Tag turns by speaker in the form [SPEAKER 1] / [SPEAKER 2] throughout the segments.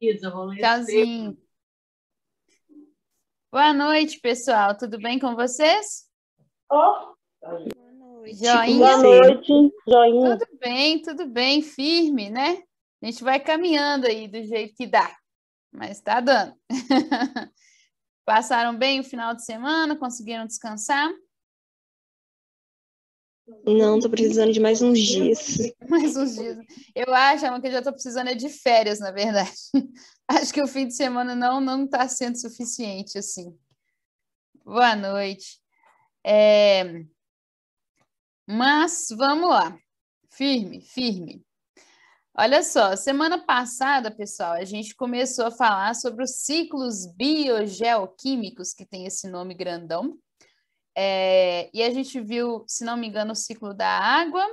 [SPEAKER 1] Isa, vou ler Tchauzinho.
[SPEAKER 2] Boa noite, pessoal. Tudo bem com vocês? Oh. Boa noite. Joinha. Boa noite, joinha. Tudo bem, tudo bem, firme, né? A gente vai caminhando aí do jeito que dá, mas tá dando. Passaram bem o final de semana? Conseguiram descansar?
[SPEAKER 1] Não, tô precisando de mais uns dias.
[SPEAKER 2] Mais uns dias. Eu acho, que eu já tô precisando é de férias, na verdade. Acho que o fim de semana não não tá sendo suficiente, assim. Boa noite. É... Mas vamos lá. Firme, firme. Olha só, semana passada, pessoal, a gente começou a falar sobre os ciclos biogeoquímicos, que tem esse nome grandão, é, e a gente viu, se não me engano, o ciclo da água.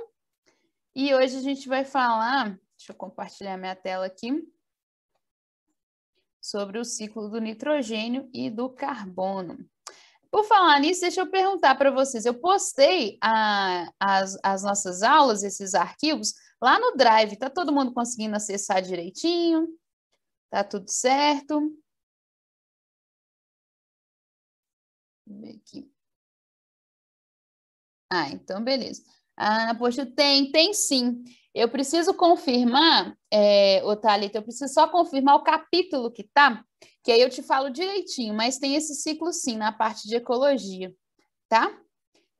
[SPEAKER 2] E hoje a gente vai falar, deixa eu compartilhar minha tela aqui, sobre o ciclo do nitrogênio e do carbono. Por falar nisso, deixa eu perguntar para vocês. Eu postei a, as, as nossas aulas, esses arquivos, lá no Drive. Tá todo mundo conseguindo acessar direitinho? Tá tudo certo? Deixa eu ver aqui. Ah, então beleza. Ah, poxa, tem, tem sim. Eu preciso confirmar, é, ô eu preciso só confirmar o capítulo que tá, que aí eu te falo direitinho, mas tem esse ciclo sim na parte de ecologia, tá?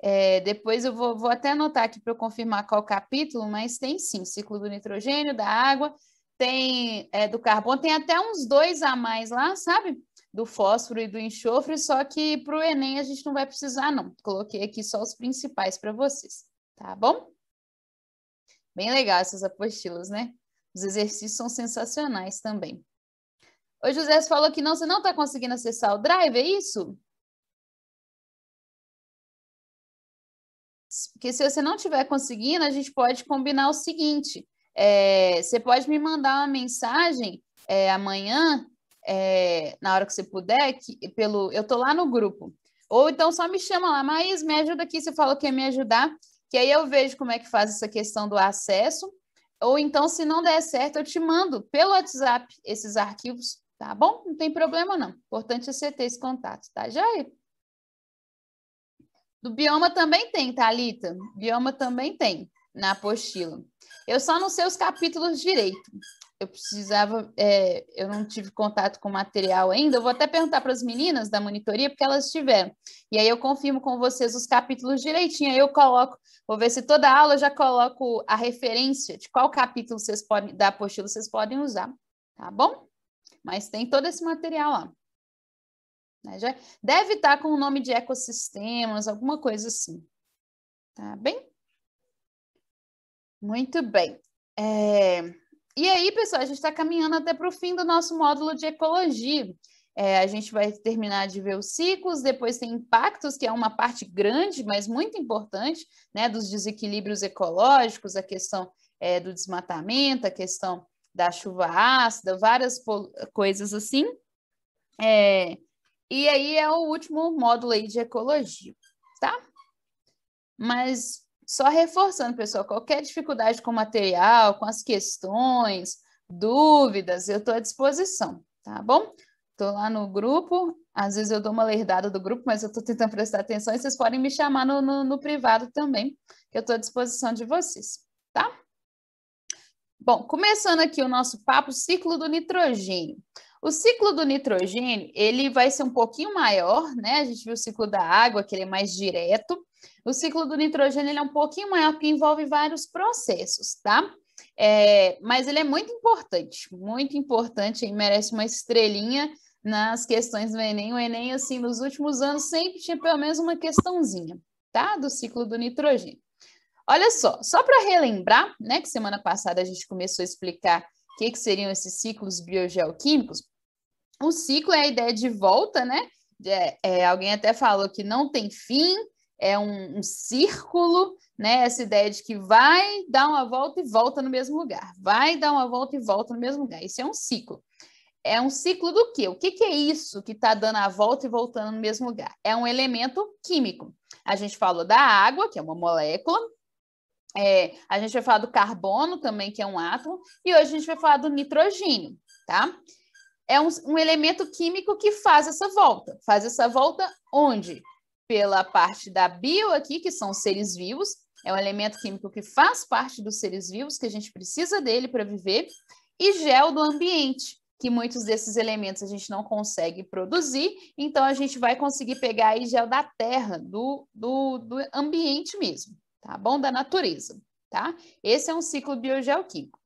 [SPEAKER 2] É, depois eu vou, vou até anotar aqui para eu confirmar qual capítulo, mas tem sim, ciclo do nitrogênio, da água, tem é, do carbono, tem até uns dois a mais lá, sabe? do fósforo e do enxofre, só que para o Enem a gente não vai precisar, não. Coloquei aqui só os principais para vocês, tá bom? Bem legal essas apostilas, né? Os exercícios são sensacionais também. O José falou que não, você não está conseguindo acessar o Drive, é isso? Porque se você não estiver conseguindo, a gente pode combinar o seguinte: é, você pode me mandar uma mensagem é, amanhã é, na hora que você puder, que, pelo eu tô lá no grupo. Ou então só me chama lá, Maís, me ajuda aqui, você falou que ia me ajudar, que aí eu vejo como é que faz essa questão do acesso. Ou então, se não der certo, eu te mando pelo WhatsApp esses arquivos, tá bom? Não tem problema, não. Importante é você ter esse contato, tá, Jair? Do bioma também tem, Thalita. Bioma também tem na apostila. Eu só não sei os capítulos direito, eu precisava, é, eu não tive contato com o material ainda. Eu vou até perguntar para as meninas da monitoria, porque elas tiveram. E aí eu confirmo com vocês os capítulos direitinho. Aí eu coloco, vou ver se toda aula eu já coloco a referência de qual capítulo vocês podem, da apostila vocês podem usar, tá bom? Mas tem todo esse material lá. Né, já deve estar tá com o nome de ecossistemas, alguma coisa assim. Tá bem? Muito bem. É... E aí, pessoal, a gente está caminhando até para o fim do nosso módulo de ecologia. É, a gente vai terminar de ver os ciclos, depois tem impactos, que é uma parte grande, mas muito importante, né, dos desequilíbrios ecológicos, a questão é, do desmatamento, a questão da chuva ácida, várias coisas assim. É, e aí é o último módulo aí de ecologia, tá? Mas só reforçando, pessoal, qualquer dificuldade com o material, com as questões, dúvidas, eu estou à disposição, tá bom? Estou lá no grupo, às vezes eu dou uma lerdada do grupo, mas eu estou tentando prestar atenção e vocês podem me chamar no, no, no privado também, que eu estou à disposição de vocês, tá? Bom, começando aqui o nosso papo ciclo do nitrogênio. O ciclo do nitrogênio, ele vai ser um pouquinho maior, né? A gente viu o ciclo da água, que ele é mais direto. O ciclo do nitrogênio, ele é um pouquinho maior, porque envolve vários processos, tá? É, mas ele é muito importante, muito importante, e merece uma estrelinha nas questões do Enem. O Enem, assim, nos últimos anos, sempre tinha pelo menos uma questãozinha, tá? Do ciclo do nitrogênio. Olha só, só para relembrar, né, que semana passada a gente começou a explicar o que, que seriam esses ciclos biogeoquímicos? O ciclo é a ideia de volta, né? É, é, alguém até falou que não tem fim, é um, um, círculo, né? Essa ideia de que vai dar uma volta e volta no mesmo lugar, vai dar uma volta e volta no mesmo lugar. Isso é um ciclo. É um ciclo do quê? O que, que é isso que está dando a volta e voltando no mesmo lugar? É um elemento químico. A gente falou da água, que é uma molécula, é, a gente vai falar do carbono também, que é um átomo, e hoje a gente vai falar do nitrogênio, tá? É um, um elemento químico que faz essa volta. Faz essa volta onde? Pela parte da bio aqui, que são os seres vivos, é um elemento químico que faz parte dos seres vivos, que a gente precisa dele para viver, e gel do ambiente, que muitos desses elementos a gente não consegue produzir, então a gente vai conseguir pegar aí gel da terra, do, do, do ambiente mesmo, tá bom? Da natureza, tá? Esse é um ciclo biogeoquímico.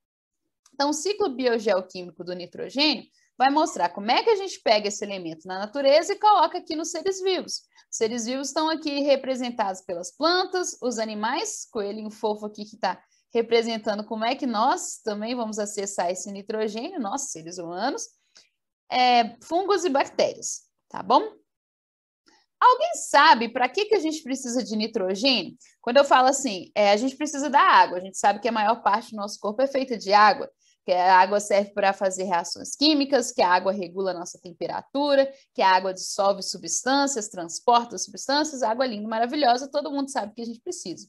[SPEAKER 2] Então, o ciclo biogeoquímico do nitrogênio vai mostrar como é que a gente pega esse elemento na natureza e coloca aqui nos seres vivos. Os seres vivos estão aqui representados pelas plantas, os animais, coelhinho fofo aqui que está representando como é que nós também vamos acessar esse nitrogênio, nós, seres humanos, é, fungos e bactérias, tá bom? Alguém sabe para que, que a gente precisa de nitrogênio? Quando eu falo assim, é, a gente precisa da água, a gente sabe que a maior parte do nosso corpo é feita de água, que a água serve para fazer reações químicas, que a água regula a nossa temperatura, que a água dissolve substâncias, transporta substâncias, água linda, maravilhosa, todo mundo sabe que a gente precisa.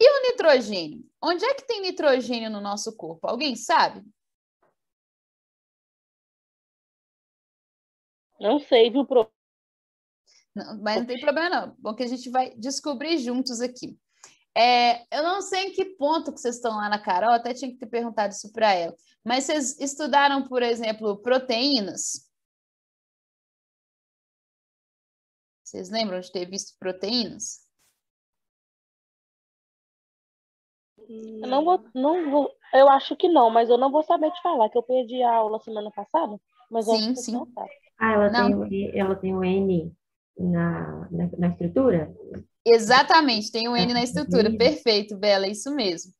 [SPEAKER 2] E o nitrogênio? Onde é que tem nitrogênio no nosso corpo? Alguém sabe? Não sei, viu, professor? Não, mas não tem problema, não. Bom que a gente vai descobrir juntos aqui. É, eu não sei em que ponto que vocês estão lá na Carol, até tinha que ter perguntado isso para ela. Mas vocês estudaram, por exemplo, proteínas?
[SPEAKER 1] Vocês lembram de ter visto proteínas? Eu não vou, não vou, eu acho que não, mas eu não vou saber te falar que eu perdi a aula semana passada,
[SPEAKER 2] mas sim, sim.
[SPEAKER 1] Ah, ela não. tem, ela tem o N na, na, na estrutura?
[SPEAKER 2] Exatamente, tem um tá N na estrutura. Perfeito, Bela, é isso mesmo.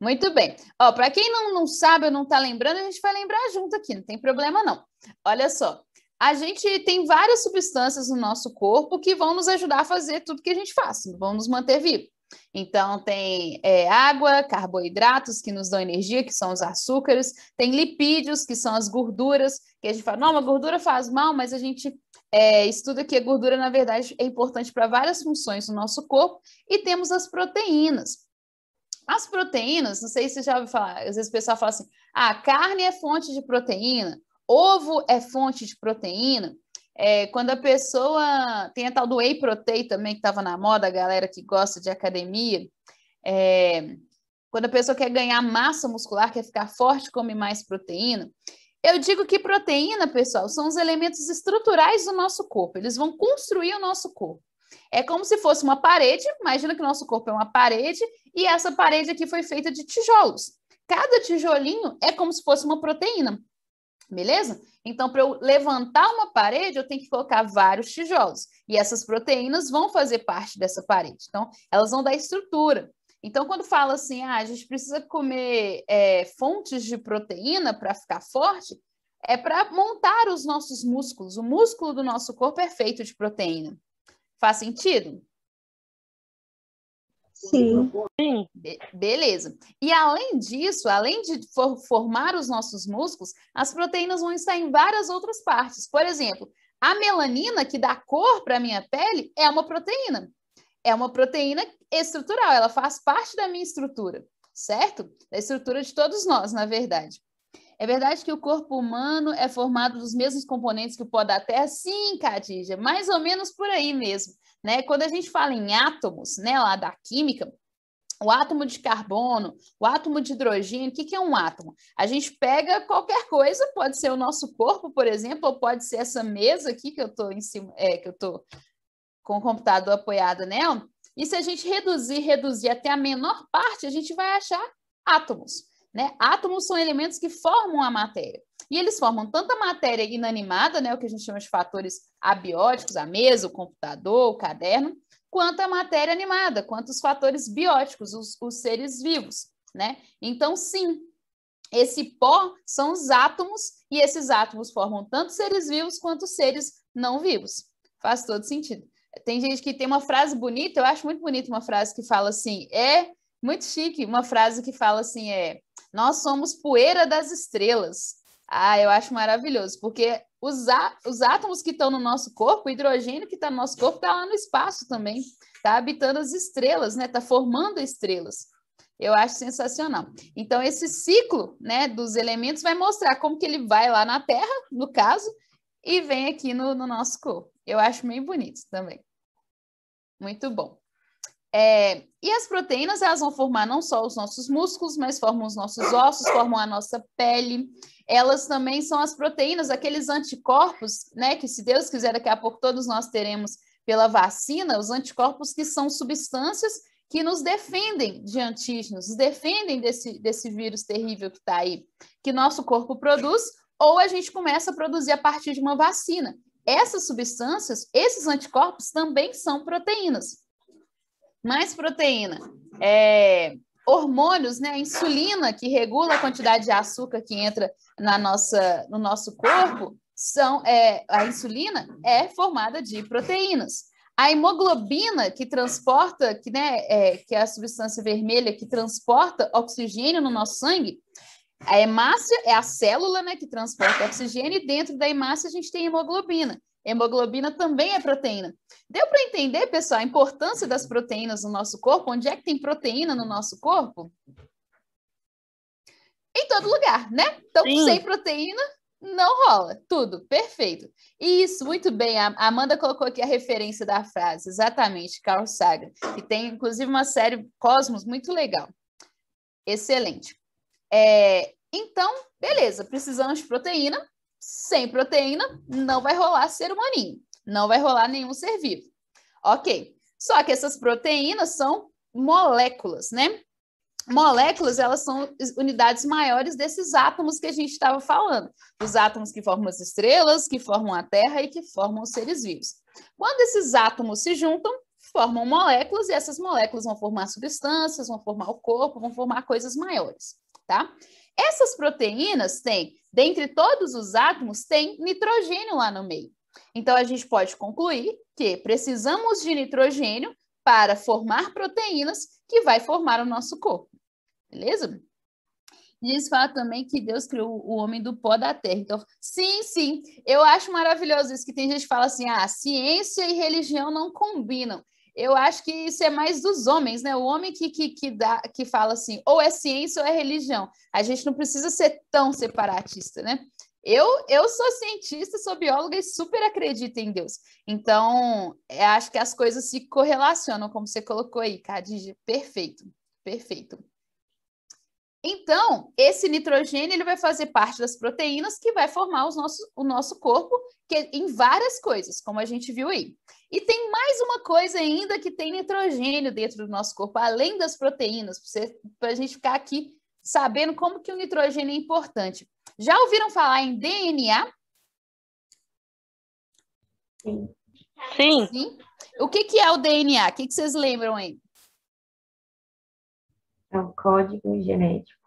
[SPEAKER 2] Muito bem. Ó, para quem não, não sabe ou não está lembrando, a gente vai lembrar junto aqui, não tem problema não. Olha só, a gente tem várias substâncias no nosso corpo que vão nos ajudar a fazer tudo que a gente faz, vão nos manter vivos. Então, tem é, água, carboidratos, que nos dão energia, que são os açúcares, tem lipídios, que são as gorduras, que a gente fala, não, uma gordura faz mal, mas a gente é, estuda que a gordura, na verdade, é importante para várias funções do nosso corpo, e temos as proteínas. As proteínas, não sei se você já ouviu falar, às vezes o pessoal fala assim, ah, carne é fonte de proteína, ovo é fonte de proteína, é, quando a pessoa. Tem a tal do whey protein também, que estava na moda, a galera que gosta de academia. É, quando a pessoa quer ganhar massa muscular, quer ficar forte, come mais proteína. Eu digo que proteína, pessoal, são os elementos estruturais do nosso corpo. Eles vão construir o nosso corpo. É como se fosse uma parede. Imagina que o nosso corpo é uma parede e essa parede aqui foi feita de tijolos. Cada tijolinho é como se fosse uma proteína. Beleza? Então, para eu levantar uma parede, eu tenho que colocar vários tijolos. E essas proteínas vão fazer parte dessa parede. Então, elas vão dar estrutura. Então, quando fala assim, ah, a gente precisa comer é, fontes de proteína para ficar forte, é para montar os nossos músculos. O músculo do nosso corpo é feito de proteína. Faz sentido? Sim. Sim. Be beleza. E além disso, além de for formar os nossos músculos, as proteínas vão estar em várias outras partes. Por exemplo, a melanina, que dá cor para a minha pele, é uma proteína. É uma proteína estrutural, ela faz parte da minha estrutura, certo? Da estrutura de todos nós, na verdade. É verdade que o corpo humano é formado dos mesmos componentes que o pó da Terra? Sim, Cadija, mais ou menos por aí mesmo. Né? Quando a gente fala em átomos, né, lá da química, o átomo de carbono, o átomo de hidrogênio, o que, que é um átomo? A gente pega qualquer coisa, pode ser o nosso corpo, por exemplo, ou pode ser essa mesa aqui que eu estou em cima, é, que eu estou com o computador apoiado nela. E se a gente reduzir, reduzir até a menor parte, a gente vai achar átomos. Né? Átomos são elementos que formam a matéria. E eles formam tanta matéria inanimada, né, o que a gente chama de fatores abióticos, a mesa, o computador, o caderno, quanto a matéria animada, quanto os fatores bióticos, os, os seres vivos. Né? Então, sim, esse pó são os átomos, e esses átomos formam tanto seres vivos quanto seres não vivos. Faz todo sentido. Tem gente que tem uma frase bonita, eu acho muito bonita uma frase que fala assim, é muito chique, uma frase que fala assim é nós somos poeira das estrelas. Ah, eu acho maravilhoso, porque os, os átomos que estão no nosso corpo, o hidrogênio que está no nosso corpo, está lá no espaço também. Está habitando as estrelas, né? Está formando estrelas. Eu acho sensacional. Então, esse ciclo né, dos elementos vai mostrar como que ele vai lá na Terra, no caso, e vem aqui no, no nosso corpo. Eu acho meio bonito também. Muito bom. É, e as proteínas, elas vão formar não só os nossos músculos, mas formam os nossos ossos, formam a nossa pele. Elas também são as proteínas, aqueles anticorpos, né? Que se Deus quiser, daqui a pouco todos nós teremos pela vacina, os anticorpos que são substâncias que nos defendem de antígenos, nos defendem desse, desse vírus terrível que está aí, que nosso corpo produz, ou a gente começa a produzir a partir de uma vacina. Essas substâncias, esses anticorpos também são proteínas. Mais proteína. É, hormônios, né? A insulina, que regula a quantidade de açúcar que entra na nossa, no nosso corpo, são é, a insulina é formada de proteínas. A hemoglobina que transporta, que, né, é, que é a substância vermelha que transporta oxigênio no nosso sangue, a hemácia é a célula né, que transporta oxigênio e dentro da hemácia a gente tem hemoglobina. Hemoglobina também é proteína. Deu para entender, pessoal, a importância das proteínas no nosso corpo? Onde é que tem proteína no nosso corpo? Em todo lugar, né? Então, Sim. sem proteína, não rola. Tudo, perfeito. Isso, muito bem. A Amanda colocou aqui a referência da frase, exatamente, Carl Sagan, que tem inclusive uma série Cosmos muito legal. Excelente. É, então, beleza, precisamos de proteína, sem proteína, não vai rolar ser humaninho, não vai rolar nenhum ser vivo. Ok, só que essas proteínas são moléculas, né? Moléculas, elas são unidades maiores desses átomos que a gente estava falando, os átomos que formam as estrelas, que formam a Terra e que formam os seres vivos. Quando esses átomos se juntam, formam moléculas e essas moléculas vão formar substâncias, vão formar o corpo, vão formar coisas maiores, tá? Essas proteínas têm, dentre todos os átomos, tem nitrogênio lá no meio. Então a gente pode concluir que precisamos de nitrogênio para formar proteínas que vai formar o nosso corpo. Beleza? Diz fala também que Deus criou o homem do pó da terra. Então, sim, sim, eu acho maravilhoso isso que tem gente que fala assim: ah, ciência e religião não combinam eu acho que isso é mais dos homens, né? O homem que, que, que, dá, que fala assim, ou é ciência ou é religião. A gente não precisa ser tão separatista, né? Eu, eu sou cientista, sou bióloga e super acredito em Deus. Então, é, acho que as coisas se correlacionam, como você colocou aí, Cadija. Perfeito, perfeito. Então, esse nitrogênio ele vai fazer parte das proteínas que vai formar os nossos o nosso corpo que, em várias coisas, como a gente viu aí. E tem mais uma coisa ainda que tem nitrogênio dentro do nosso corpo, além das proteínas, para a gente ficar aqui sabendo como que o nitrogênio é importante. Já ouviram falar em DNA? Sim. Sim. Sim. O que, que é o DNA? O que, que vocês lembram aí?
[SPEAKER 1] É um código genético.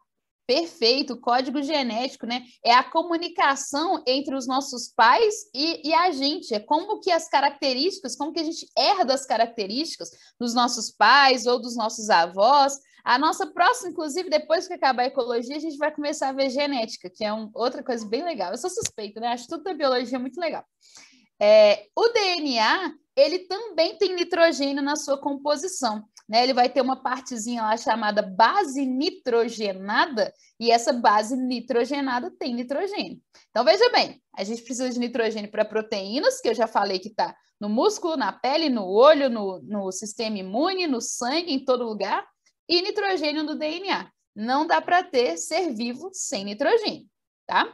[SPEAKER 2] Perfeito, código genético, né? É a comunicação entre os nossos pais e, e, a gente. É como que as características, como que a gente herda as características dos nossos pais ou dos nossos avós. A nossa próxima, inclusive, depois que acabar a ecologia, a gente vai começar a ver genética, que é um, outra coisa bem legal. Eu sou suspeita, né? Acho tudo da biologia muito legal. É, o DNA, ele também tem nitrogênio na sua composição né? Ele vai ter uma partezinha lá chamada base nitrogenada, e essa base nitrogenada tem nitrogênio. Então, veja bem, a gente precisa de nitrogênio para proteínas, que eu já falei que está no músculo, na pele, no olho, no, no sistema imune, no sangue, em todo lugar, e nitrogênio no DNA. Não dá para ter ser vivo sem nitrogênio, tá?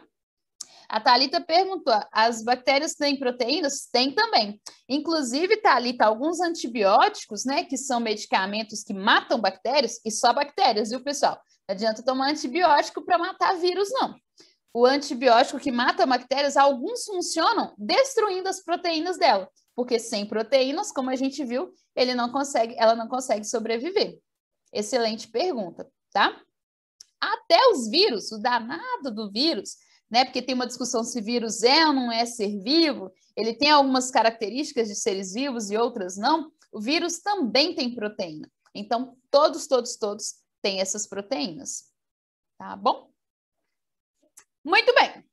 [SPEAKER 2] A Talita perguntou: as bactérias têm proteínas? Tem também. Inclusive, Talita, alguns antibióticos, né, que são medicamentos que matam bactérias e só bactérias, viu, pessoal? Não adianta tomar antibiótico para matar vírus, não. O antibiótico que mata bactérias, alguns funcionam destruindo as proteínas dela, porque sem proteínas, como a gente viu, ele não consegue, ela não consegue sobreviver. Excelente pergunta, tá? Até os vírus, o danado do vírus, né? Porque tem uma discussão se vírus é ou não é ser vivo, ele tem algumas características de seres vivos e outras não. O vírus também tem proteína. Então, todos, todos, todos têm essas proteínas. Tá bom? Muito bem.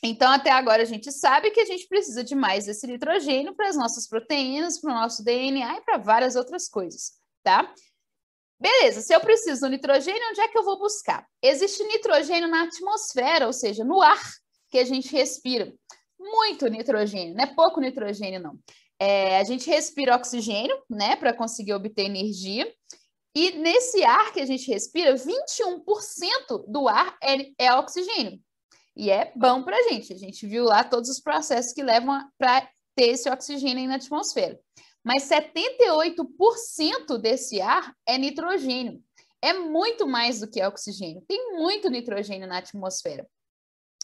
[SPEAKER 2] Então, até agora a gente sabe que a gente precisa de mais desse nitrogênio para as nossas proteínas, para o nosso DNA e para várias outras coisas, tá? Beleza, se eu preciso do nitrogênio, onde é que eu vou buscar? Existe nitrogênio na atmosfera, ou seja, no ar que a gente respira. Muito nitrogênio, não é pouco nitrogênio, não. É, a gente respira oxigênio, né, para conseguir obter energia. E nesse ar que a gente respira, 21% do ar é, é oxigênio. E é bom para a gente. A gente viu lá todos os processos que levam para ter esse oxigênio aí na atmosfera mas 78% desse ar é nitrogênio. É muito mais do que oxigênio. Tem muito nitrogênio na atmosfera.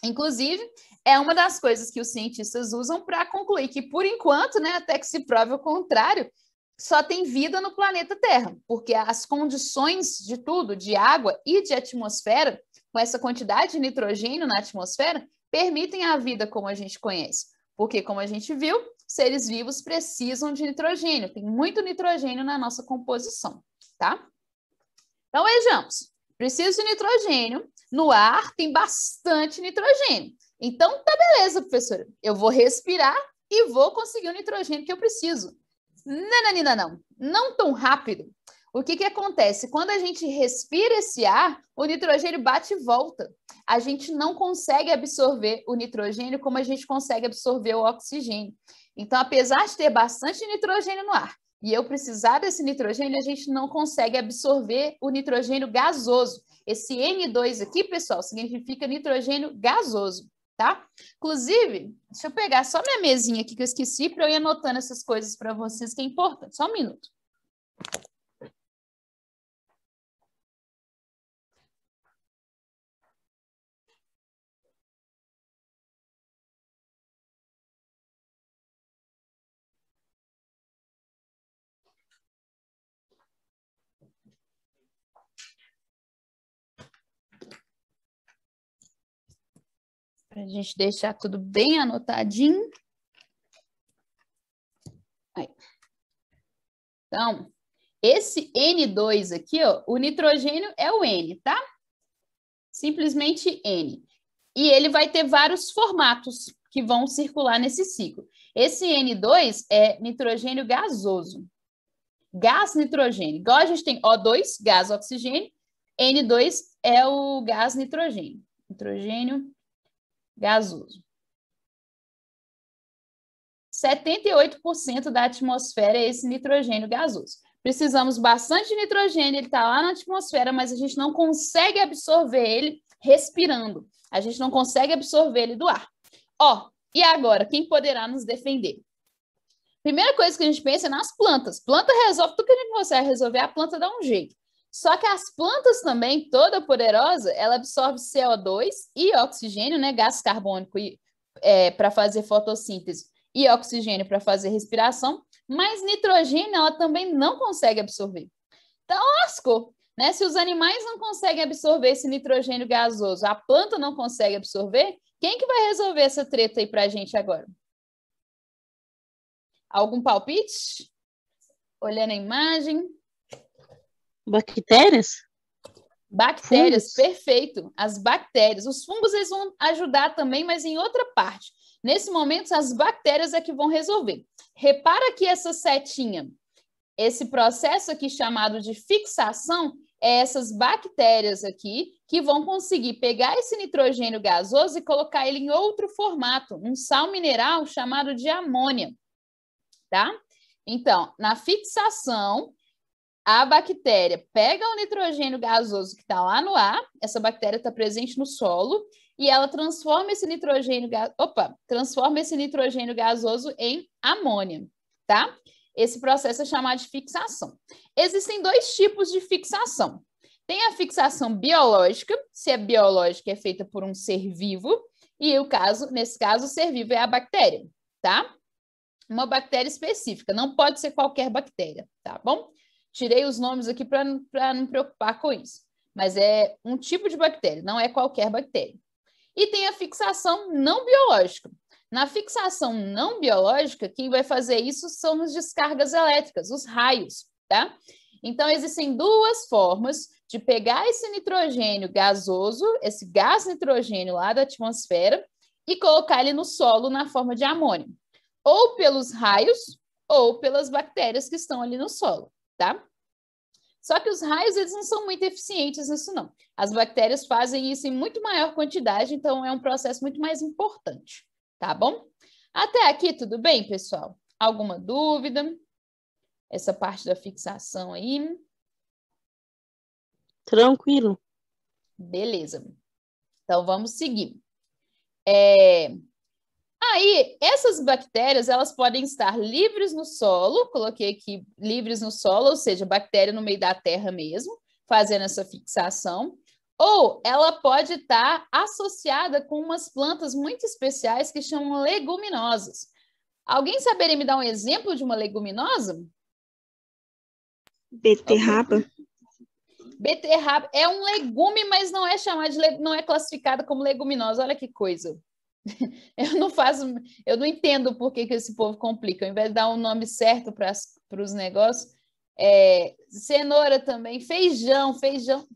[SPEAKER 2] Inclusive, é uma das coisas que os cientistas usam para concluir que, por enquanto, né, até que se prove o contrário, só tem vida no planeta Terra, porque as condições de tudo, de água e de atmosfera, com essa quantidade de nitrogênio na atmosfera, permitem a vida como a gente conhece. Porque, como a gente viu, seres vivos precisam de nitrogênio, tem muito nitrogênio na nossa composição, tá? Então vejamos, preciso de nitrogênio, no ar tem bastante nitrogênio. Então tá beleza, professora, eu vou respirar e vou conseguir o nitrogênio que eu preciso. Nananina não, não tão rápido. O que, que acontece? Quando a gente respira esse ar, o nitrogênio bate e volta. A gente não consegue absorver o nitrogênio como a gente consegue absorver o oxigênio. Então, apesar de ter bastante nitrogênio no ar e eu precisar desse nitrogênio, a gente não consegue absorver o nitrogênio gasoso. Esse N2 aqui, pessoal, significa nitrogênio gasoso, tá? Inclusive, deixa eu pegar só minha mesinha aqui que eu esqueci para eu ir anotando essas coisas para vocês que é importante. Só um minuto.
[SPEAKER 1] Para a gente deixar tudo bem
[SPEAKER 2] anotadinho. Aí. Então, esse N2 aqui, ó, o nitrogênio é o N, tá? Simplesmente N. E ele vai ter vários formatos que vão circular nesse ciclo. Esse N2 é nitrogênio gasoso. Gás nitrogênio. Igual a gente tem O2, gás oxigênio, N2 é o gás nitrogênio. Nitrogênio gasoso. 78% da atmosfera é esse nitrogênio gasoso. Precisamos bastante de nitrogênio, ele está lá na atmosfera, mas a gente não consegue absorver ele respirando. A gente não consegue absorver ele do ar. Ó, oh, e agora, quem poderá nos defender? Primeira coisa que a gente pensa é nas plantas. Planta resolve tudo que a gente consegue resolver, a planta dá um jeito. Só que as plantas também, toda poderosa, ela absorve CO2 e oxigênio, né, gás carbônico é, para fazer fotossíntese e oxigênio para fazer respiração, mas nitrogênio ela também não consegue absorver. Então, lascou, né? Se os animais não conseguem absorver esse nitrogênio gasoso, a planta não consegue absorver, quem que vai resolver essa treta aí para a gente agora? Algum palpite? Olhando a imagem. Bactérias? Bactérias, fungos. perfeito. As bactérias. Os fungos eles vão ajudar também, mas em outra parte. Nesse momento, as bactérias é que vão resolver. Repara que essa setinha, esse processo aqui chamado de fixação, é essas bactérias aqui que vão conseguir pegar esse nitrogênio gasoso e colocar ele em outro formato, um sal mineral chamado de amônia, tá? Então, na fixação, a bactéria pega o nitrogênio gasoso que está lá no ar, essa bactéria está presente no solo, e ela transforma esse nitrogênio, opa, transforma esse nitrogênio gasoso em amônia, tá? Esse processo é chamado de fixação. Existem dois tipos de fixação. Tem a fixação biológica, se é biológica é feita por um ser vivo, e o caso, nesse caso, o ser vivo é a bactéria, tá? Uma bactéria específica, não pode ser qualquer bactéria, tá bom? Tirei os nomes aqui para não me preocupar com isso. Mas é um tipo de bactéria, não é qualquer bactéria. E tem a fixação não biológica. Na fixação não biológica, quem vai fazer isso são as descargas elétricas, os raios, tá? Então, existem duas formas de pegar esse nitrogênio gasoso, esse gás nitrogênio lá da atmosfera, e colocar ele no solo na forma de amônio, ou pelos raios, ou pelas bactérias que estão ali no solo tá? Só que os raios, eles não são muito eficientes nisso, não. As bactérias fazem isso em muito maior quantidade, então é um processo muito mais importante, tá bom? Até aqui, tudo bem, pessoal? Alguma dúvida? Essa parte da fixação aí?
[SPEAKER 1] Tranquilo.
[SPEAKER 2] Beleza. Então, vamos seguir. É, Aí, essas bactérias, elas podem estar livres no solo, coloquei aqui livres no solo, ou seja, bactéria no meio da terra mesmo, fazendo essa fixação, ou ela pode estar associada com umas plantas muito especiais que chamam leguminosas. Alguém saberia me dar um exemplo de uma leguminosa?
[SPEAKER 1] Beterraba.
[SPEAKER 2] Beterraba é um legume, mas não é chamado de não é classificada como leguminosa. Olha que coisa. Eu não faço, eu não entendo por que, que esse povo complica. Ao invés de dar um nome certo para os negócios, é, cenoura também, feijão, feijão.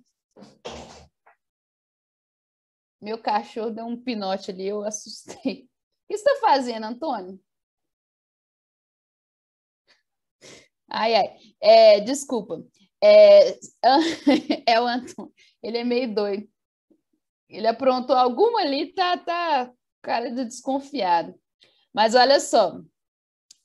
[SPEAKER 2] Meu cachorro deu um pinote ali, eu assustei. O que você está fazendo, Antônio? Ai, ai. É, desculpa. É, é o Antônio. Ele é meio doido. Ele aprontou alguma ali, tá, tá, Cara do desconfiado. Mas olha só.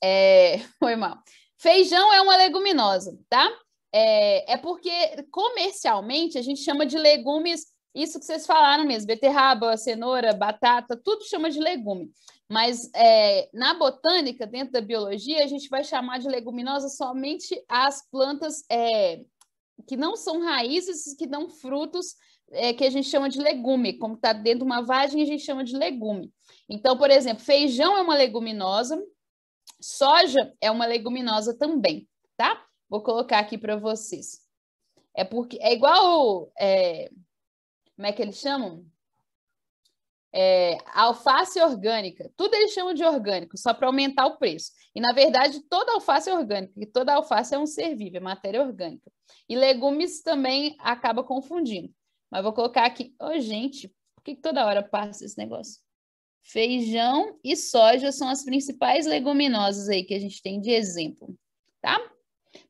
[SPEAKER 2] É... Foi mal. Feijão é uma leguminosa, tá? É, é porque comercialmente a gente chama de legumes isso que vocês falaram mesmo, beterraba, cenoura, batata, tudo chama de legume. Mas é, na botânica, dentro da biologia, a gente vai chamar de leguminosa somente as plantas é, que não são raízes, que dão frutos é, que a gente chama de legume, como está dentro de uma vagem, a gente chama de legume. Então, por exemplo, feijão é uma leguminosa, soja é uma leguminosa também, tá? Vou colocar aqui para vocês. É porque é igual é, como é que eles chamam? É, alface orgânica. Tudo eles chamam de orgânico, só para aumentar o preço. E, na verdade, toda alface é orgânica, e toda alface é um servível, é matéria orgânica. E legumes também acaba confundindo. Mas vou colocar aqui. Ô, oh, gente, por que, que toda hora passa esse negócio? Feijão e soja são as principais leguminosas aí que a gente tem de exemplo, tá?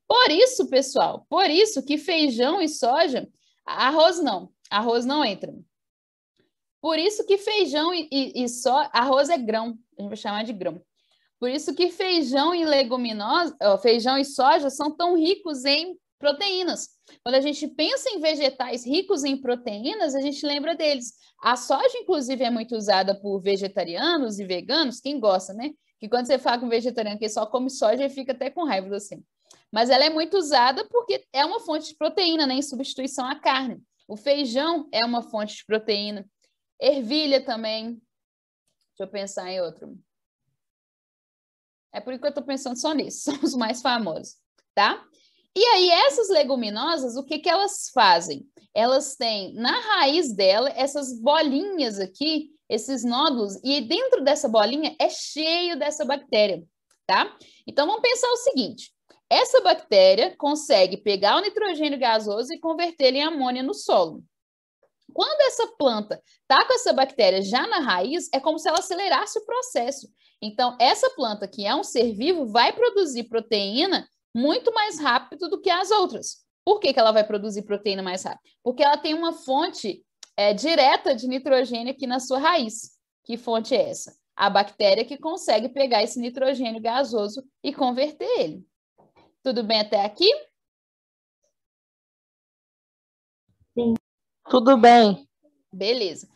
[SPEAKER 2] Por isso, pessoal, por isso que feijão e soja, arroz não, arroz não entra. Por isso que feijão e, e, e só arroz é grão, a gente vai chamar de grão. Por isso que feijão e leguminosa, feijão e soja são tão ricos em Proteínas. Quando a gente pensa em vegetais ricos em proteínas, a gente lembra deles. A soja, inclusive, é muito usada por vegetarianos e veganos, quem gosta, né? Que quando você fala com vegetariano que só come soja, ele fica até com raiva do assim. Mas ela é muito usada porque é uma fonte de proteína, né? Em substituição à carne. O feijão é uma fonte de proteína. Ervilha também. Deixa eu pensar em outro. É por isso que eu estou pensando só nisso, são os mais famosos, tá? E aí, essas leguminosas, o que, que elas fazem? Elas têm na raiz dela essas bolinhas aqui, esses nódulos, e dentro dessa bolinha é cheio dessa bactéria, tá? Então, vamos pensar o seguinte: essa bactéria consegue pegar o nitrogênio gasoso e converter ele em amônia no solo. Quando essa planta está com essa bactéria já na raiz, é como se ela acelerasse o processo. Então, essa planta, que é um ser vivo, vai produzir proteína muito mais rápido do que as outras. Por que, que ela vai produzir proteína mais rápido? Porque ela tem uma fonte é, direta de nitrogênio aqui na sua raiz. Que fonte é essa? A bactéria que consegue pegar esse nitrogênio gasoso e converter ele. Tudo bem até aqui?
[SPEAKER 1] Sim. Tudo bem.
[SPEAKER 2] Beleza.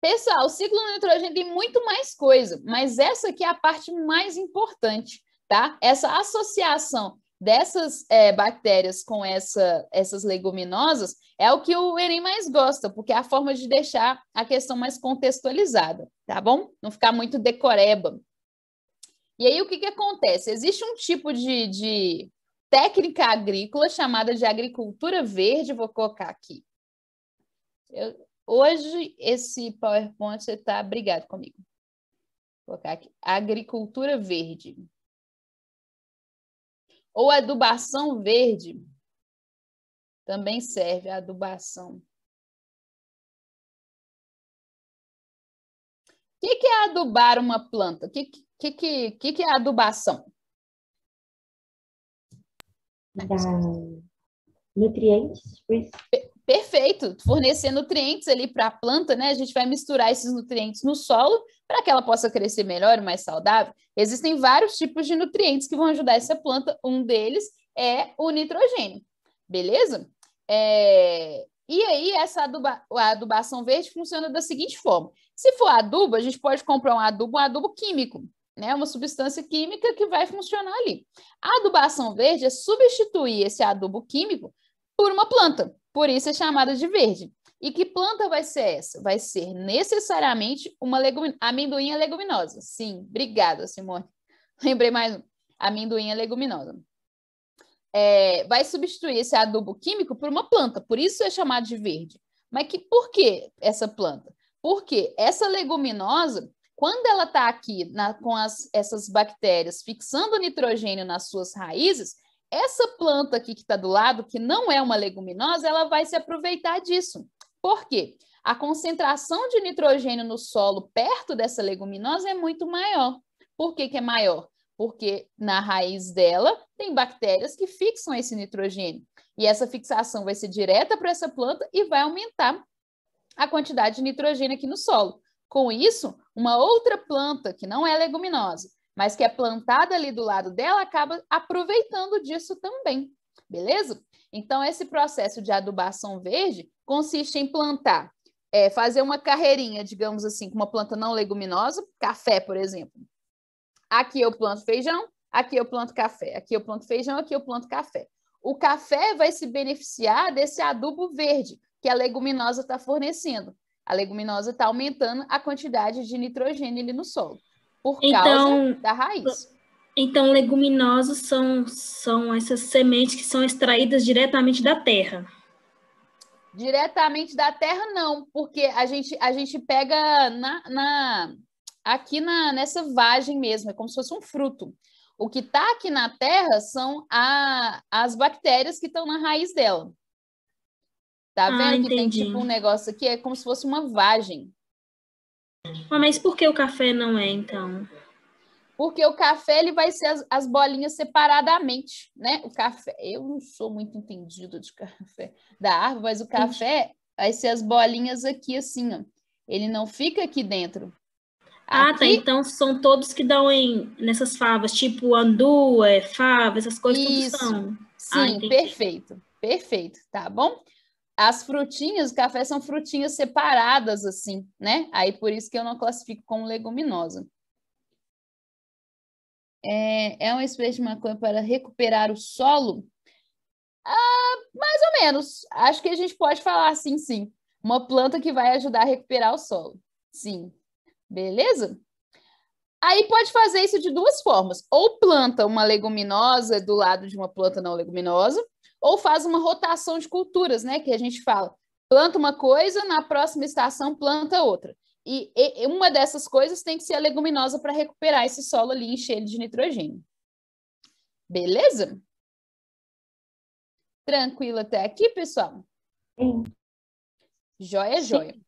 [SPEAKER 2] Pessoal, o ciclo do nitrogênio tem muito mais coisa, mas essa aqui é a parte mais importante, tá? Essa associação dessas é, bactérias com essa, essas leguminosas é o que o Enem mais gosta, porque é a forma de deixar a questão mais contextualizada, tá bom? Não ficar muito decoreba. E aí, o que, que acontece? Existe um tipo de, de técnica agrícola chamada de agricultura verde, vou colocar aqui. Eu, hoje, esse PowerPoint, você está brigado comigo. Vou colocar aqui, agricultura verde. Ou adubação verde também serve a adubação.
[SPEAKER 1] O que, que, é adubar uma
[SPEAKER 2] planta? O que, que, que, que, é adubação?
[SPEAKER 1] Nutrientes, por
[SPEAKER 2] perfeito, fornecer nutrientes ali para a planta, né? A gente vai misturar esses nutrientes no solo para que ela possa crescer melhor e mais saudável. Existem vários tipos de nutrientes que vão ajudar essa planta, um deles é o nitrogênio, beleza? É... E aí, essa aduba... a adubação verde funciona da seguinte forma: se for adubo, a gente pode comprar um adubo, um adubo químico, né? Uma substância química que vai funcionar ali. A adubação verde é substituir esse adubo químico por uma planta. Por isso é chamada de verde. E que planta vai ser essa? Vai ser necessariamente uma legum... leguminosa. Sim, obrigada, Simone. Lembrei mais um. Amendoinha leguminosa. É, vai substituir esse adubo químico por uma planta, por isso é chamado de verde. Mas que, por que essa planta? Porque essa leguminosa, quando ela está aqui na, com as, essas bactérias fixando nitrogênio nas suas raízes, essa planta aqui que está do lado, que não é uma leguminosa, ela vai se aproveitar disso. Por quê? A concentração de nitrogênio no solo perto dessa leguminosa é muito maior. Por que, que é maior? Porque na raiz dela tem bactérias que fixam esse nitrogênio. E essa fixação vai ser direta para essa planta e vai aumentar a quantidade de nitrogênio aqui no solo. Com isso, uma outra planta que não é leguminosa mas que é plantada ali do lado dela, acaba aproveitando disso também, beleza? Então, esse processo de adubação verde consiste em plantar, é, fazer uma carreirinha, digamos assim, com uma planta não leguminosa, café, por exemplo. Aqui eu planto feijão, aqui eu planto café, aqui eu planto feijão, aqui eu planto café. O café vai se beneficiar desse adubo verde que a leguminosa está fornecendo. A leguminosa está aumentando a quantidade de nitrogênio ali no solo por então, causa da raiz. Então, leguminosas são, são essas sementes que são extraídas diretamente da terra. Diretamente da terra, não, porque a gente, a gente pega na, na aqui na, nessa vagem mesmo, é como se fosse um fruto. O que está aqui na terra são a, as bactérias que estão na raiz dela. Tá ah, vendo ah, que tem tipo um negócio aqui? É como se fosse uma vagem. Ah, mas por que o café não é, então? Porque o café ele vai ser as, as, bolinhas separadamente, né? O café, eu não sou muito entendido de café da árvore, mas o café Entendi. vai ser as bolinhas aqui assim, ó. Ele não fica aqui dentro. Ah, tá. aqui... tá. Então são todos que dão em nessas favas, tipo andu, é, fava, essas coisas Isso. são. Ah, Sim, ah, perfeito. Perfeito, tá bom? as frutinhas o café são frutinhas separadas, assim, né? Aí por isso que eu não classifico como leguminosa. É, é uma espécie de maconha para recuperar o solo? Ah, mais ou menos. Acho que a gente pode falar assim, sim. Uma planta que vai ajudar a recuperar o solo. Sim. Beleza? Aí pode fazer isso de duas formas. Ou planta uma leguminosa do lado de uma planta não leguminosa, ou faz uma rotação de culturas, né? Que a gente fala, planta uma coisa, na próxima estação planta outra. E, e uma dessas coisas tem que ser a leguminosa para recuperar esse solo ali encher ele de nitrogênio. Beleza? Tranquilo até aqui, pessoal? Sim. Joia, joia. Sim.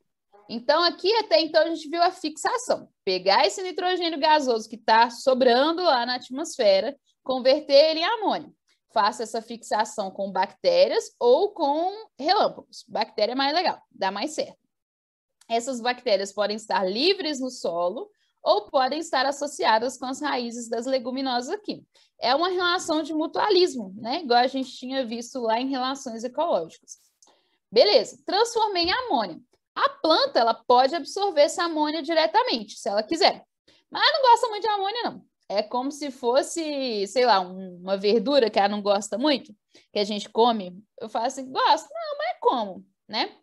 [SPEAKER 2] Então, aqui até então a gente viu a fixação. Pegar esse nitrogênio gasoso que está sobrando lá na atmosfera, converter ele em amônio faça essa fixação com bactérias ou com relâmpagos. Bactéria é mais legal, dá mais certo. Essas bactérias podem estar livres no solo ou podem estar associadas com as raízes das leguminosas aqui. É uma relação de mutualismo, né? Igual a gente tinha visto lá em relações ecológicas. Beleza, transformei em amônia. A planta ela pode absorver essa amônia diretamente, se ela quiser. Mas não gosta muito de amônia, não é como se fosse, sei lá, um, uma verdura que ela não gosta muito, que a gente come. Eu falo assim, gosto? Não, mas é como, né?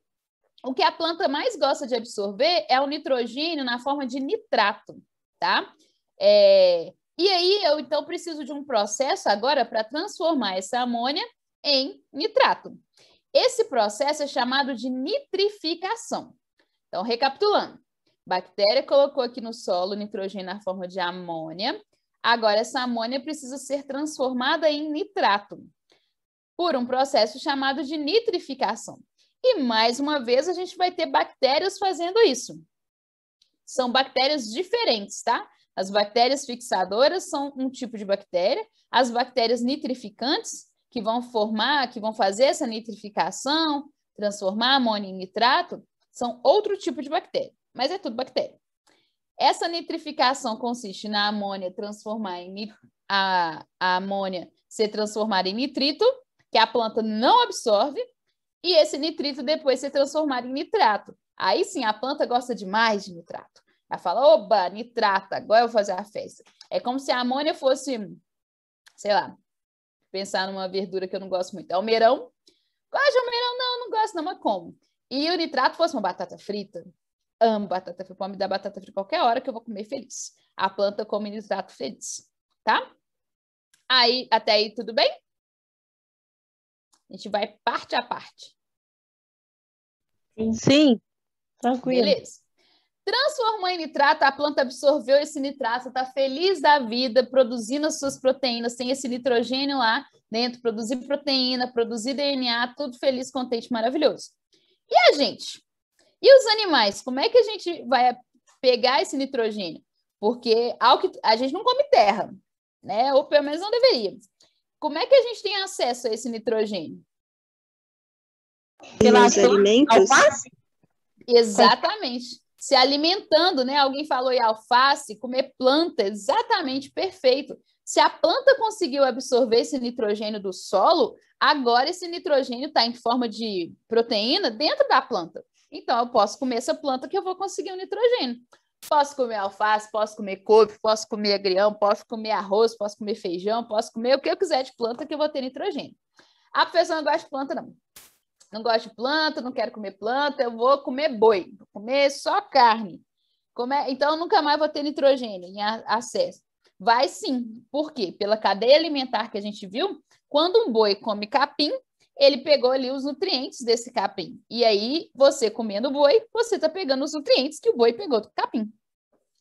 [SPEAKER 2] O que a planta mais gosta de absorver é o nitrogênio na forma de nitrato, tá? É... E aí eu então preciso de um processo agora para transformar essa amônia em nitrato. Esse processo é chamado de nitrificação. Então, recapitulando, bactéria colocou aqui no solo nitrogênio na forma de amônia, Agora, essa amônia precisa ser transformada em nitrato por um processo chamado de nitrificação. E mais uma vez, a gente vai ter bactérias fazendo isso. São bactérias diferentes, tá? As bactérias fixadoras são um tipo de bactéria, as bactérias nitrificantes, que vão formar, que vão fazer essa nitrificação, transformar amônia em nitrato, são outro tipo de bactéria, mas é tudo bactéria. Essa nitrificação consiste na amônia transformar em a, a amônia ser transformada em nitrito, que a planta não absorve, e esse nitrito depois ser transformado em nitrato. Aí sim, a planta gosta demais de nitrato. Ela fala, oba, nitrata, agora eu vou fazer a festa. É como se a amônia fosse, sei lá, pensar numa verdura que eu não gosto muito. Almeirão. Gosto de almeirão? Não, não gosto, não, mas como? E o nitrato fosse uma batata frita, amo batata frita, pode me dar batata frita qualquer hora que eu vou comer feliz. A planta come nitrato feliz, tá? Aí, até aí, tudo bem? A gente vai parte a parte.
[SPEAKER 1] Sim. Sim.
[SPEAKER 2] Tranquilo. Beleza. Transformou em nitrato, a planta absorveu esse nitrato, está feliz da vida, produzindo as suas proteínas, tem esse nitrogênio lá dentro, produzir proteína, produzir DNA, tudo feliz, contente, maravilhoso. E a gente? E os animais, como é que a gente vai pegar esse nitrogênio? Porque ao que, a gente não come terra, né? Ou pelo menos não deveria. Como é que a gente tem acesso a esse nitrogênio?
[SPEAKER 1] Pelos alimentos? Alface?
[SPEAKER 2] Exatamente. Se alimentando, né? Alguém falou em alface, comer planta, exatamente, perfeito. Se a planta conseguiu absorver esse nitrogênio do solo, agora esse nitrogênio está em forma de proteína dentro da planta. Então, eu posso comer essa planta que eu vou conseguir o um nitrogênio. Posso comer alface, posso comer couve, posso comer agrião, posso comer arroz, posso comer feijão, posso comer o que eu quiser de planta que eu vou ter nitrogênio. A ah, pessoa não gosta de planta, não. Não gosta de planta, não quero comer planta, eu vou comer boi, vou comer só carne. Comer... É? Então, eu nunca mais vou ter nitrogênio em acesso. Vai sim. Por quê? Pela cadeia alimentar que a gente viu, quando um boi come capim, ele pegou ali os nutrientes desse capim. E aí, você comendo o boi, você está pegando os nutrientes que o boi pegou do capim,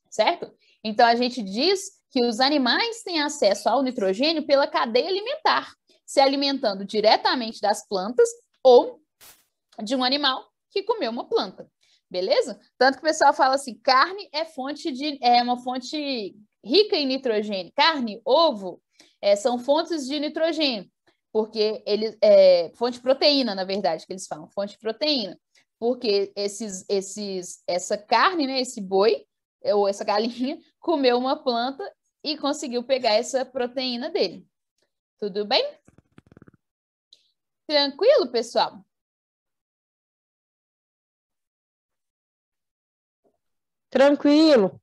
[SPEAKER 2] certo? Então, a gente diz que os animais têm acesso ao nitrogênio pela cadeia alimentar, se alimentando diretamente das plantas ou de um animal que comeu uma planta. Beleza? Tanto que o pessoal fala assim: carne é fonte de é uma fonte rica em nitrogênio. Carne, ovo, é, são fontes de nitrogênio porque eles é, fonte de proteína, na verdade, que eles falam, fonte de proteína, porque esses, esses, essa carne, né, esse boi é, ou essa galinha comeu uma planta e conseguiu pegar essa proteína dele. Tudo bem? Tranquilo, pessoal?
[SPEAKER 1] Tranquilo.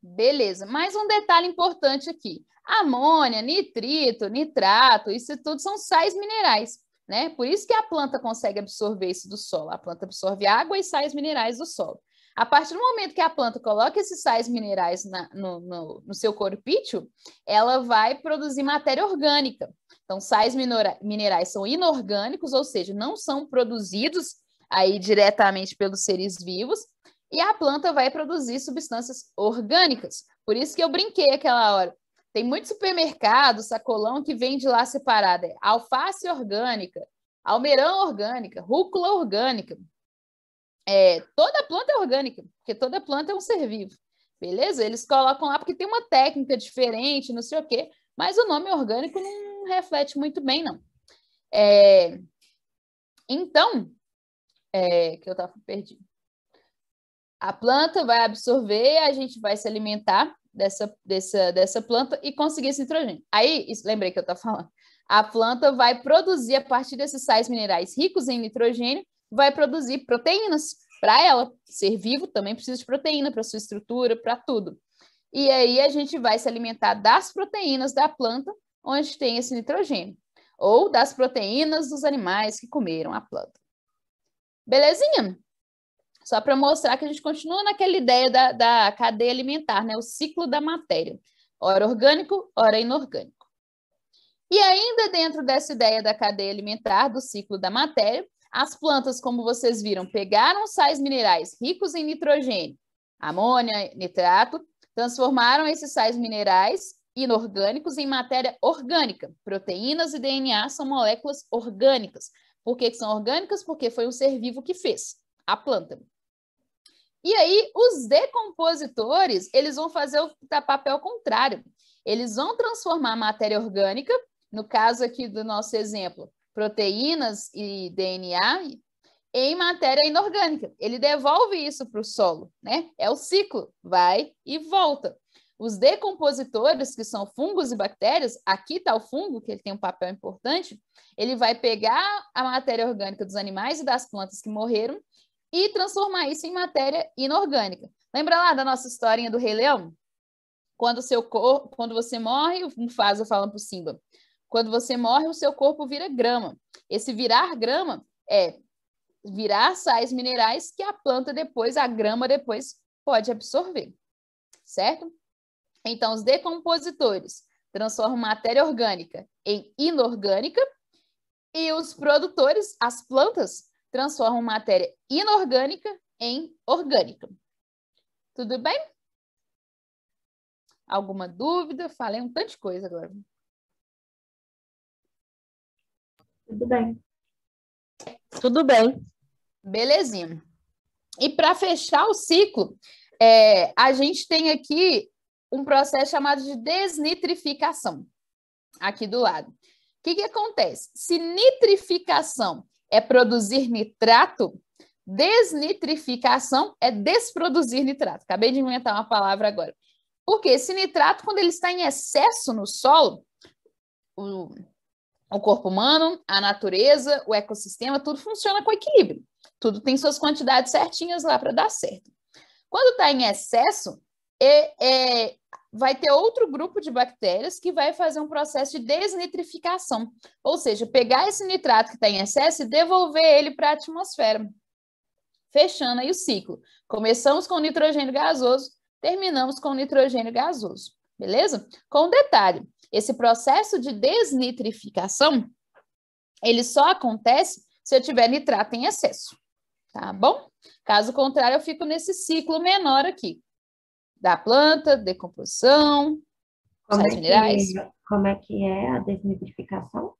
[SPEAKER 2] Beleza. Mais um detalhe importante aqui. Amônia, nitrito, nitrato, isso tudo são sais minerais, né? Por isso que a planta consegue absorver isso do solo. A planta absorve água e sais minerais do solo. A partir do momento que a planta coloca esses sais minerais na, no, no, no, seu corpício, ela vai produzir matéria orgânica. Então, sais minerais são inorgânicos, ou seja, não são produzidos aí diretamente pelos seres vivos, e a planta vai produzir substâncias orgânicas. Por isso que eu brinquei aquela hora. Tem muito supermercado, sacolão, que vende lá separada. É alface orgânica, almeirão orgânica, rúcula orgânica. É, toda planta é orgânica, porque toda planta é um ser vivo. Beleza? Eles colocam lá porque tem uma técnica diferente, não sei o quê, mas o nome orgânico não reflete muito bem, não. É, então, é, que eu estava perdido. A planta vai absorver, a gente vai se alimentar dessa, dessa, dessa planta e conseguir esse nitrogênio. Aí, lembrei que eu estava falando. A planta vai produzir, a partir desses sais minerais ricos em nitrogênio, vai produzir proteínas para ela. Ser vivo também precisa de proteína para sua estrutura, para tudo. E aí a gente vai se alimentar das proteínas da planta onde tem esse nitrogênio, ou das proteínas dos animais que comeram a planta. Belezinha? Só para mostrar que a gente continua naquela ideia da, da cadeia alimentar, né? O ciclo da matéria. Ora orgânico, ora inorgânico. E ainda dentro dessa ideia da cadeia alimentar, do ciclo da matéria, as plantas, como vocês viram, pegaram sais minerais ricos em nitrogênio, amônia, nitrato, transformaram esses sais minerais inorgânicos em matéria orgânica. Proteínas e DNA são moléculas orgânicas. Por que, são orgânicas? Porque foi um ser vivo que fez, a planta. E aí, os decompositores, eles vão fazer o papel contrário. Eles vão transformar a matéria orgânica, no caso aqui do nosso exemplo, proteínas e DNA, em matéria inorgânica. Ele devolve isso para o solo, né? É o ciclo, vai e volta. Os decompositores, que são fungos e bactérias, aqui está o fungo, que ele tem um papel importante, ele vai pegar a matéria orgânica dos animais e das plantas que morreram e transformar isso em matéria inorgânica. Lembra lá da nossa historinha do Rei Leão? Quando seu quando você morre, o Mufasa fala o Simba, quando você morre, o seu corpo vira grama. Esse virar grama é virar sais minerais que a planta depois, a grama depois pode absorver. Certo? Então, os decompositores transformam matéria orgânica em inorgânica e os produtores, as plantas, transformam matéria inorgânica em orgânica. Tudo bem? Alguma dúvida? Falei um tanto de coisa agora. Tudo bem. Tudo bem. Belezinha. E para fechar o ciclo, é, a gente tem aqui um processo chamado de desnitrificação, aqui do lado. O que, que acontece? Se nitrificação é produzir nitrato, desnitrificação é desproduzir nitrato. Acabei de inventar uma palavra agora. Porque esse nitrato, quando ele está em excesso no solo, o, o corpo humano, a natureza, o ecossistema, tudo funciona com equilíbrio. Tudo tem suas quantidades certinhas lá para dar certo. Quando está em excesso, é, é, vai ter outro grupo de bactérias que vai fazer um processo de desnitrificação, ou seja, pegar esse nitrato que está em excesso e devolver ele para a atmosfera. Fechando aí o ciclo. Começamos com nitrogênio gasoso, terminamos com nitrogênio gasoso, beleza? Com um detalhe, esse processo de desnitrificação, ele só acontece se eu tiver nitrato em excesso, tá bom? Caso contrário, eu fico nesse ciclo menor aqui da planta, decomposição, como é minerais. Que, é, como é que é a
[SPEAKER 1] desnitrificação?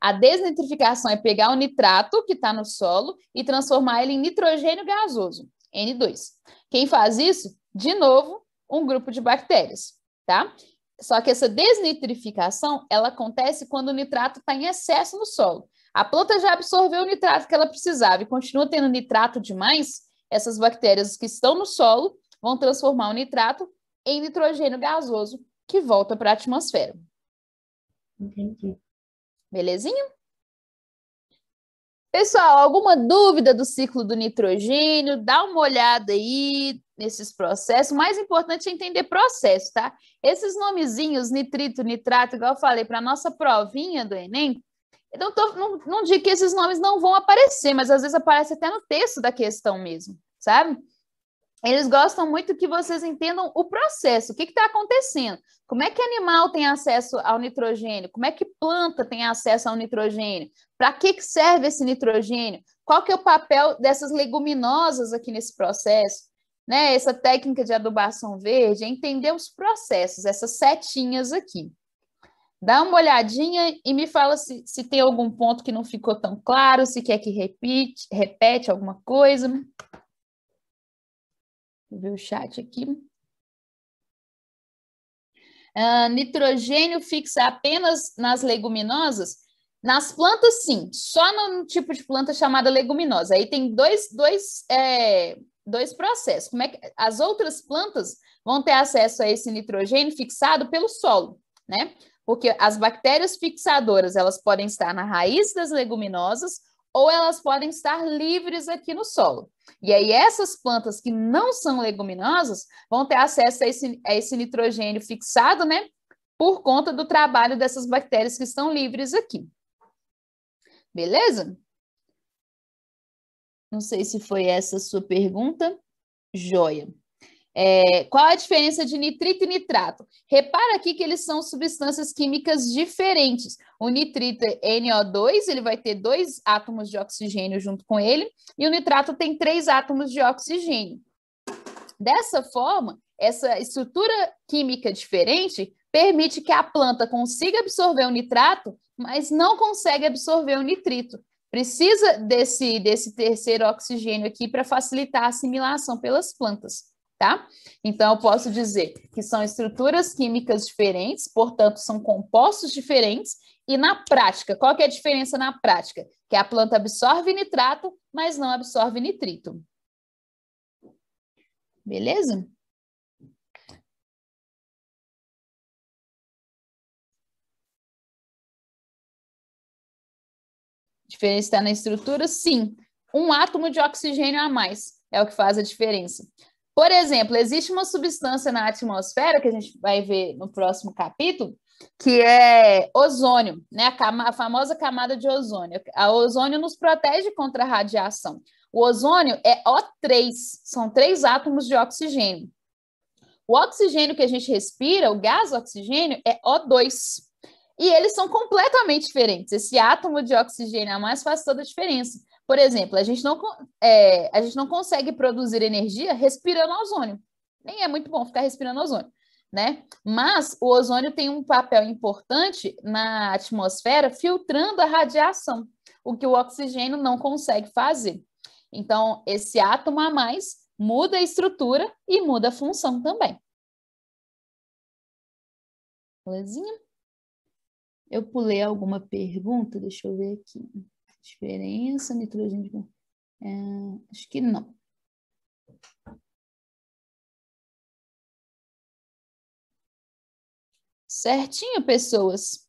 [SPEAKER 2] A desnitrificação é pegar o nitrato que está no solo e transformar ele em nitrogênio gasoso, N2. Quem faz isso? De novo, um grupo de bactérias, tá? Só que essa desnitrificação, ela acontece quando o nitrato está em excesso no solo. A planta já absorveu o nitrato que ela precisava e continua tendo nitrato demais, essas bactérias que estão no solo vão transformar o nitrato em nitrogênio gasoso que volta para a atmosfera. Entendi. Belezinha? Pessoal, alguma dúvida do ciclo do nitrogênio? Dá uma olhada aí nesses processos. O mais importante é entender processo, tá? Esses nomezinhos, nitrito, nitrato, igual eu falei, para nossa provinha do Enem, eu não, tô, não, não digo que esses nomes não vão aparecer, mas às vezes aparece até no texto da questão mesmo, sabe? eles gostam muito que vocês entendam o processo, o que está acontecendo, como é que animal tem acesso ao nitrogênio, como é que planta tem acesso ao nitrogênio, para que, que serve esse nitrogênio, qual que é o papel dessas leguminosas aqui nesse processo, né? Essa técnica de adubação verde, é entender os processos, essas setinhas aqui. Dá uma olhadinha e me fala se, se tem algum ponto que não ficou tão claro, se quer que repite, repete alguma coisa ver o chat aqui. Uh, nitrogênio fixa apenas nas leguminosas? Nas plantas, sim, só no tipo de planta chamada leguminosa. Aí tem dois, dois, é, dois processos. Como é que as outras plantas vão ter acesso a esse nitrogênio fixado pelo solo, né? Porque as bactérias fixadoras elas podem estar na raiz das leguminosas ou elas podem estar livres aqui no solo. E aí, essas plantas que não são leguminosas vão ter acesso a esse, a esse nitrogênio fixado, né? Por conta do trabalho dessas bactérias que estão livres aqui. Beleza? Não sei se foi essa a sua pergunta. Joia. É, qual a diferença de nitrito e nitrato? Repara aqui que eles são substâncias químicas diferentes. O nitrito é NO2, ele vai ter dois átomos de oxigênio junto com ele, e o nitrato tem três átomos de oxigênio. Dessa forma, essa estrutura química diferente permite que a planta consiga absorver o nitrato, mas não consegue absorver o nitrito. Precisa desse, desse terceiro oxigênio aqui para facilitar a assimilação pelas plantas tá? Então, eu posso dizer que são estruturas químicas diferentes, portanto, são compostos diferentes. E na prática, qual que é a diferença na prática? Que a planta absorve nitrato, mas não absorve nitrito.
[SPEAKER 1] Beleza?
[SPEAKER 2] Diferença está na estrutura? Sim. Um átomo de oxigênio a mais é o que faz a diferença. Por exemplo, existe uma substância na atmosfera, que a gente vai ver no próximo capítulo, que é ozônio, né? A, a famosa camada de ozônio. A ozônio nos protege contra a radiação. O ozônio é O3, são três átomos de oxigênio. O oxigênio que a gente respira, o gás oxigênio, é O2. E eles são completamente diferentes. Esse átomo de oxigênio é a mais faz toda a diferença. Por exemplo, a gente não, é, a gente não consegue produzir energia respirando ozônio. Nem é muito bom ficar respirando ozônio, né? Mas o ozônio tem um papel importante na atmosfera filtrando a radiação, o que o oxigênio não consegue fazer. Então, esse átomo a mais muda a estrutura e muda a função também. Belezinha? Eu pulei alguma pergunta, deixa eu ver aqui. Diferença nitrogênio. É, acho que não. Certinho, pessoas?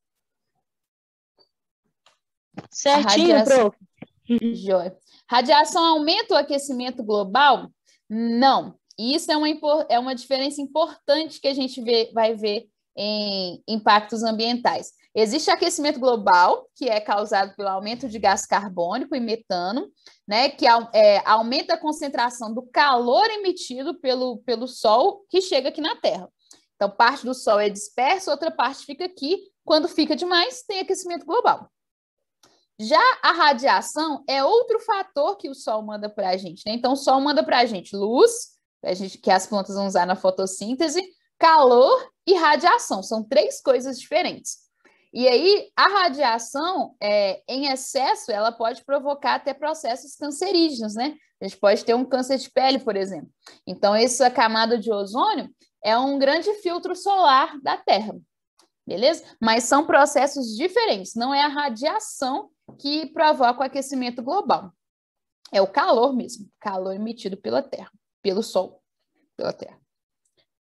[SPEAKER 2] Certinho, radiação... prof. Radiação aumenta o aquecimento global? Não. Isso é uma, é uma diferença importante que a gente vê, vai ver em impactos ambientais. Existe aquecimento global, que é causado pelo aumento de gás carbônico e metano, né, que é, aumenta a concentração do calor emitido pelo, pelo Sol que chega aqui na Terra. Então, parte do Sol é dispersa, outra parte fica aqui. Quando fica demais, tem aquecimento global. Já a radiação é outro fator que o Sol manda para a gente. Né? Então, o Sol manda para a gente luz, a gente, que as plantas vão usar na fotossíntese, calor e radiação. São três coisas diferentes. E aí, a radiação é, em excesso, ela pode provocar até processos cancerígenos, né? A gente pode ter um câncer de pele, por exemplo. Então, essa camada de ozônio é um grande filtro solar da Terra, beleza? Mas são processos diferentes, não é a radiação que provoca o aquecimento global. É o calor mesmo, calor emitido pela Terra, pelo Sol, pela Terra,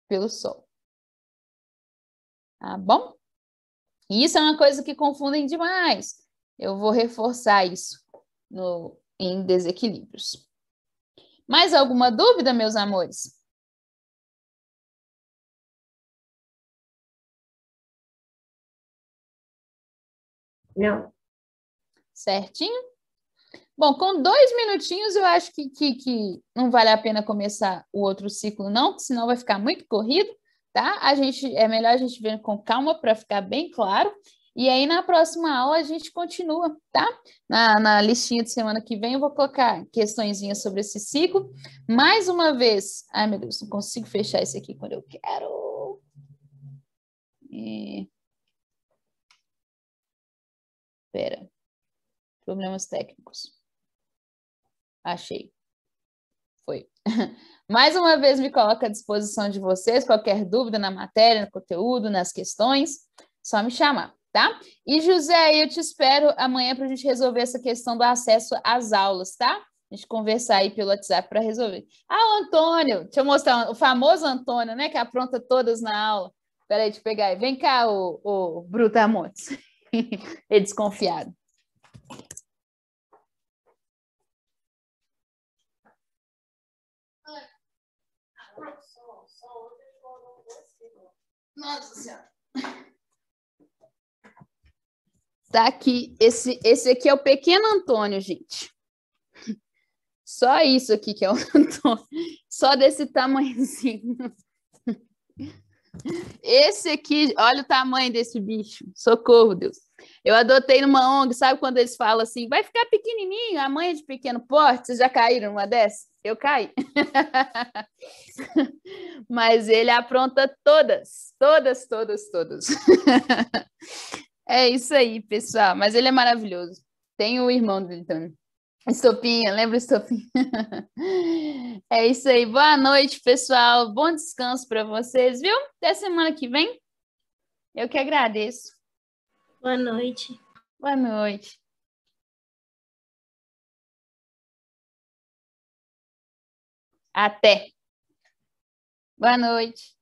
[SPEAKER 2] pelo Sol. Tá bom? E isso é uma coisa que confundem demais. Eu vou reforçar isso no, em desequilíbrios. Mais alguma dúvida, meus amores? Não. Certinho? Bom, com dois minutinhos eu acho que, que, que não vale a pena começar o outro ciclo, não, senão vai ficar muito corrido tá? A gente é melhor a gente ver com calma para ficar bem claro. E aí na próxima aula a gente continua, tá? Na, na listinha de semana que vem eu vou colocar questõezinhas sobre esse ciclo. Mais uma vez, ai meu Deus, não consigo fechar esse aqui quando eu quero. E... Problemas técnicos. Achei. Foi. Mais uma vez me coloco à disposição de vocês, qualquer dúvida na matéria, no conteúdo, nas questões, só me chamar, tá? E José, eu te espero amanhã para a gente resolver essa questão do acesso às aulas, tá? A gente conversar aí pelo WhatsApp para resolver. Ah, o Antônio, deixa eu mostrar, o famoso Antônio, né, que apronta todas na aula. Peraí, deixa eu pegar aí. Vem cá, o, o Brutamontes. Ele é desconfiado.
[SPEAKER 1] Nossa Senhora.
[SPEAKER 2] Tá aqui. Esse, esse aqui é o pequeno Antônio, gente. Só isso aqui que é o Antônio. Só desse tamanhozinho. Esse aqui, olha o tamanho desse bicho. Socorro, Deus. Eu adotei numa ONG, sabe quando eles falam assim, vai ficar pequenininho, a mãe é de pequeno porte? Vocês já caíram numa dessa? Eu caí. Mas ele apronta todas, todas, todas, todas. é isso aí, pessoal. Mas ele é maravilhoso. Tem o irmão dele também. Estopinha, lembra estopinha? é isso aí. Boa noite, pessoal. Bom descanso para vocês, viu? Até semana que vem. Eu que agradeço. Boa noite. Boa noite.
[SPEAKER 1] Até. Boa noite.